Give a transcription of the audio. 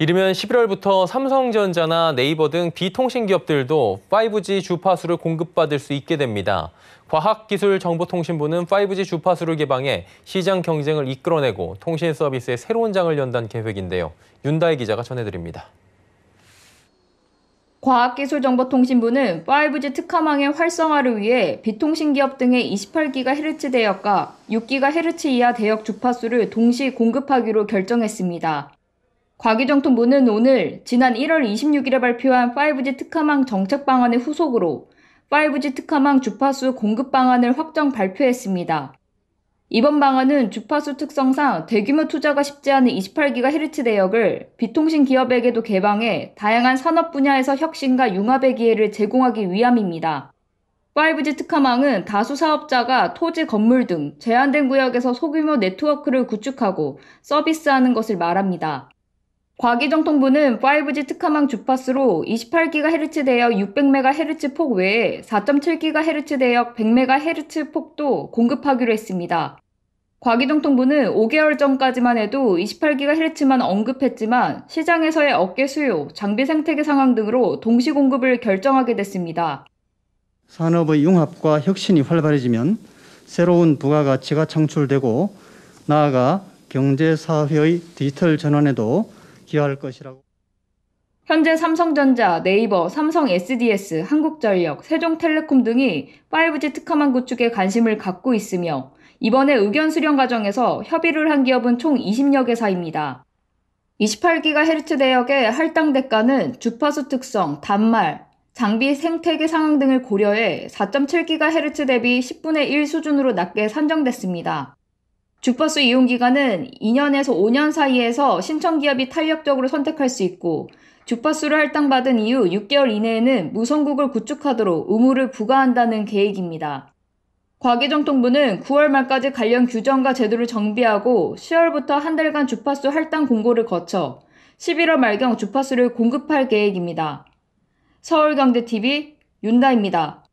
이르면 11월부터 삼성전자나 네이버 등 비통신 기업들도 5G 주파수를 공급받을 수 있게 됩니다. 과학기술정보통신부는 5G 주파수를 개방해 시장 경쟁을 이끌어내고 통신 서비스의 새로운 장을 연단 계획인데요. 윤다혜 기자가 전해드립니다. 과학기술정보통신부는 5G 특화망의 활성화를 위해 비통신 기업 등의 28GHz 대역과 6GHz 이하 대역 주파수를 동시 공급하기로 결정했습니다. 과기정통부는 오늘 지난 1월 26일에 발표한 5G 특화망 정책 방안의 후속으로 5G 특화망 주파수 공급 방안을 확정 발표했습니다. 이번 방안은 주파수 특성상 대규모 투자가 쉽지 않은 28GHz 대역을 비통신 기업에게도 개방해 다양한 산업 분야에서 혁신과 융합의 기회를 제공하기 위함입니다. 5G 특화망은 다수 사업자가 토지, 건물 등 제한된 구역에서 소규모 네트워크를 구축하고 서비스하는 것을 말합니다. 과기정통부는 5G 특화망 주파수로 28GHz 대역 600MHz 폭 외에 4.7GHz 대역 100MHz 폭도 공급하기로 했습니다. 과기정통부는 5개월 전까지만 해도 28GHz만 언급했지만 시장에서의 어깨 수요, 장비 생태계 상황 등으로 동시 공급을 결정하게 됐습니다. 산업의 융합과 혁신이 활발해지면 새로운 부가가치가 창출되고 나아가 경제 사회의 디지털 전환에도 기여할 것이라고. 현재 삼성전자, 네이버, 삼성 SDS, 한국전력, 세종텔레콤 등이 5G 특허만 구축에 관심을 갖고 있으며 이번에 의견 수렴 과정에서 협의를 한 기업은 총 20여 개사입니다. 28GHz 대역의 할당 대가는 주파수 특성, 단말, 장비 생태계 상황 등을 고려해 4.7GHz 대비 10분의 1 수준으로 낮게 산정됐습니다. 주파수 이용 기간은 2년에서 5년 사이에서 신청 기업이 탄력적으로 선택할 수 있고 주파수를 할당받은 이후 6개월 이내에는 무선국을 구축하도록 의무를 부과한다는 계획입니다. 과기정통부는 9월 말까지 관련 규정과 제도를 정비하고 10월부터 한 달간 주파수 할당 공고를 거쳐 11월 말경 주파수를 공급할 계획입니다. 서울경제TV 윤다입니다.